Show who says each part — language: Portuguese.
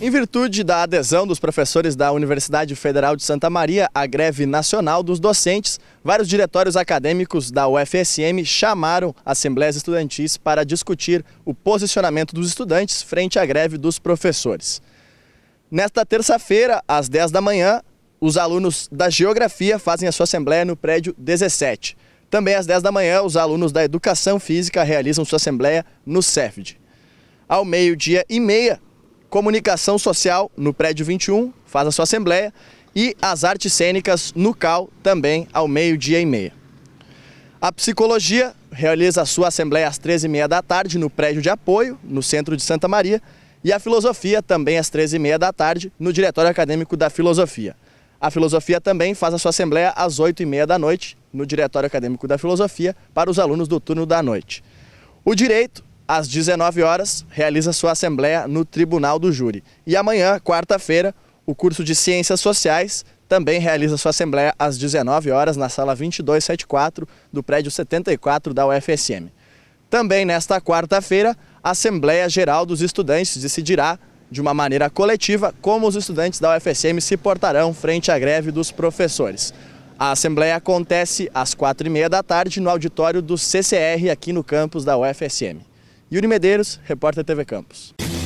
Speaker 1: Em virtude da adesão dos professores da Universidade Federal de Santa Maria à greve nacional dos docentes, vários diretórios acadêmicos da UFSM chamaram assembleias estudantis para discutir o posicionamento dos estudantes frente à greve dos professores. Nesta terça-feira, às 10 da manhã, os alunos da Geografia fazem a sua assembleia no prédio 17. Também às 10 da manhã, os alunos da Educação Física realizam sua assembleia no CEFD. Ao meio-dia e meia, Comunicação Social, no Prédio 21, faz a sua assembleia, e as artes cênicas, no CAL, também ao meio-dia e meia. A Psicologia realiza a sua assembleia às 13h30 da tarde no Prédio de Apoio, no centro de Santa Maria, e a Filosofia também às 13h30 da tarde no Diretório Acadêmico da Filosofia. A Filosofia também faz a sua assembleia às 8h30 da noite no Diretório Acadêmico da Filosofia para os alunos do turno da noite. O Direito às 19 horas, realiza sua assembleia no Tribunal do Júri. E amanhã, quarta-feira, o curso de Ciências Sociais também realiza sua assembleia às 19 horas na sala 2274 do prédio 74 da UFSM. Também nesta quarta-feira, a Assembleia Geral dos Estudantes decidirá de uma maneira coletiva como os estudantes da UFSM se portarão frente à greve dos professores. A Assembleia acontece às 4h30 da tarde no auditório do CCR aqui no campus da UFSM. Yuri Medeiros, repórter TV Campos.